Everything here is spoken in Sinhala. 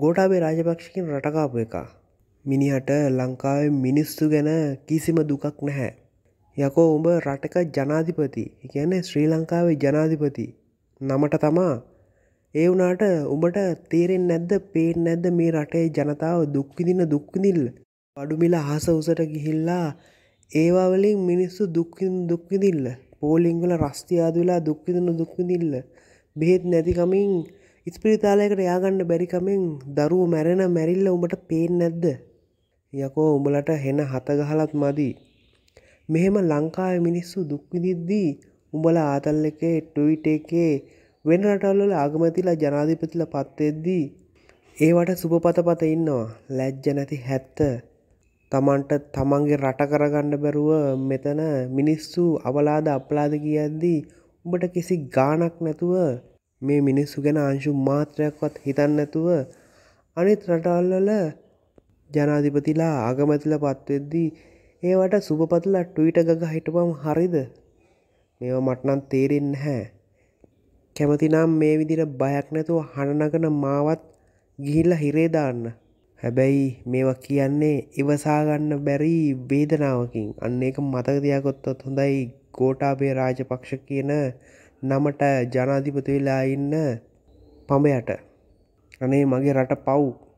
ගෝටාබේ රාජපක්ෂකින් රටකාපු එක මිනිහට ලංකාවේ මිනිස්සු ගැන කිසිම දුකක් නැහැ යකෝ උඹ රටක ජනාධිපති ගැන ශ්‍රී ලංකාවේ ජනාධිපති නමට තමා ඒ වනාට උඹට තේරෙන් නැද්ද පේෙන් නැද්ද මේ රටේ ජනතාව දුක්විදින දුක්විදිල් පඩුමිල හස උසට ගිහිල්ලා ඒවාවලින් මිනිස්සු දුක්කින් දුක්විදිල්ල පෝලිංගල රස්තියාදුලා දුක්විදින දුක්විදිල්ල බෙහෙත් නැතිකමින් ඉස්පිරිතාලයකට යාගන්න බැරිකමෙන් දරුව මැරෙන මැරිල්ල උඹට පේෙන් නැද්ද යකෝ උඹලට හෙන හතගහලත් මදී මෙහෙම ලංකාය මිනිස්සු දුක්විදිද්දී උඹල ආතල් එකේ ටවිට එකේ වෙන රටල්ලල ආගමතිලා ජනාධිපතිල පත්තෙද්දී ඒවට සුභපතපත ඉන්නවා ලැජ්ජ නැති හැත්ත තමන්ට තමන්ගේ රට කරගන්න බැරුව මෙතන මිනිස්සු අවලාද අපලාද කියද්දී උඹට කිසි ගානක් නැතුව මේ මිනිස්සු ගැන අංශු මාත්‍රයක්වත් හිතන්නැතුව අනිත් රටල්ලල ජනාධිපතිලා ආගමැතිල පත්වෙද්දී ඒවට සුභපතලා ටුවිට ගග හිටපම් හරිද මේවා මටනන් තේරෙන් හැ කැමතිනම් මේ විදිර බයක් නැතුව හණනගන මාවත් ගිහිල්ල හිරේදාන්න හැබැයි මේවා කියන්නේ ඉවසාගන්න බැරි වේදනාවකින් අන්න එක මතකදයකොත්තොත් හොඳයි ගෝටාබේ රාජපක්ෂ කියන නමට ජනාධිපති වෙලා ඉන්න පමයට අනේ මගේ රට පව්